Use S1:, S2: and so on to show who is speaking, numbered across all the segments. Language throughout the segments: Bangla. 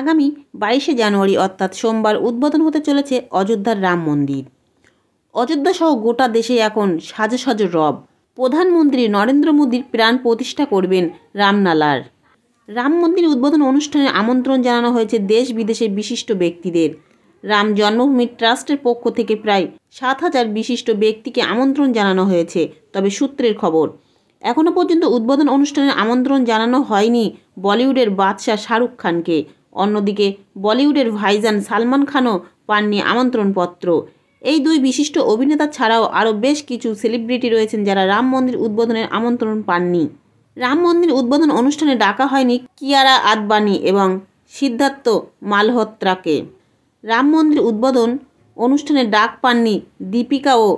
S1: আগামী বাইশে জানুয়ারি অর্থাৎ সোমবার উদ্বোধন হতে চলেছে অযোধ্যার রাম মন্দির অযোধ্যা সহ গোটা দেশে এখন সাজ সাজ রব প্রধানমন্ত্রী নরেন্দ্র মোদীর প্রাণ প্রতিষ্ঠা করবেন রামনালার রাম মন্দির উদ্বোধন অনুষ্ঠানে আমন্ত্রণ জানানো হয়েছে দেশ বিদেশের বিশিষ্ট ব্যক্তিদের রাম জন্মভূমি ট্রাস্টের পক্ষ থেকে প্রায় সাত হাজার বিশিষ্ট ব্যক্তিকে আমন্ত্রণ জানানো হয়েছে তবে সূত্রের খবর এখনও পর্যন্ত উদ্বোধন অনুষ্ঠানের আমন্ত্রণ জানানো হয়নি বলিউডের বাদশাহ শাহরুখ খানকে অন্যদিকে বলিউডের ভাইজান সালমান খানও পাননি আমন্ত্রণপত্র এই দুই বিশিষ্ট অভিনেতা ছাড়াও আরও বেশ কিছু সেলিব্রিটি রয়েছেন যারা রাম মন্দির উদ্বোধনের আমন্ত্রণ পাননি রাম মন্দির উদ্বোধন অনুষ্ঠানে ডাকা হয়নি কিয়ারা আদবানি এবং সিদ্ধার্থ মালহোত্রাকে রাম মন্দির উদ্বোধন অনুষ্ঠানে ডাক পাননি দীপিকা ও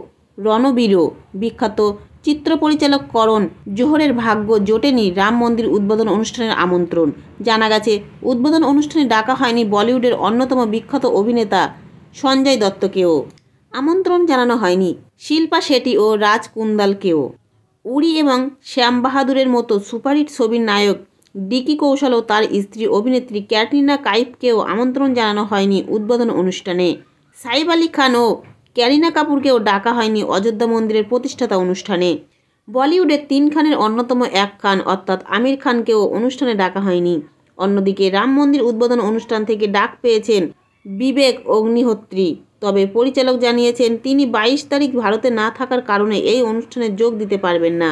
S1: রণবীরও বিখ্যাত চিত্র পরিচালক করণ জোহরের ভাগ্য জোটেনি রাম মন্দির উদ্বোধন অনুষ্ঠানের আমন্ত্রণ জানা গেছে উদ্বোধন অনুষ্ঠানে ডাকা হয়নি বলিউডের অন্যতম বিখ্যাত অভিনেতা সঞ্জয় দত্তকেও আমন্ত্রণ জানানো হয়নি শিল্পা শেট্টি ও রাজ কুন্দালকেও উড়ি এবং শ্যাম বাহাদুরের মতো সুপারহিট ছবির নায়ক ডিকি কৌশল ও তার স্ত্রী অভিনেত্রী ক্যাটরিনা কাইফকেও আমন্ত্রণ জানানো হয়নি উদ্বোধন অনুষ্ঠানে সাইব আলী খান ও ক্যারিনা কাপুরকেও ডাকা হয়নি অযোধ্যা মন্দিরের প্রতিষ্ঠাতা অনুষ্ঠানে বলিউডের তিন খানের অন্যতম এক খান অর্থাৎ আমির খানকেও অনুষ্ঠানে ডাকা হয়নি অন্যদিকে রাম মন্দির উদ্বোধন অনুষ্ঠান থেকে ডাক পেয়েছেন বিবেক অগ্নিহোত্রী তবে পরিচালক জানিয়েছেন তিনি বাইশ তারিখ ভারতে না থাকার কারণে এই অনুষ্ঠানে যোগ দিতে পারবেন না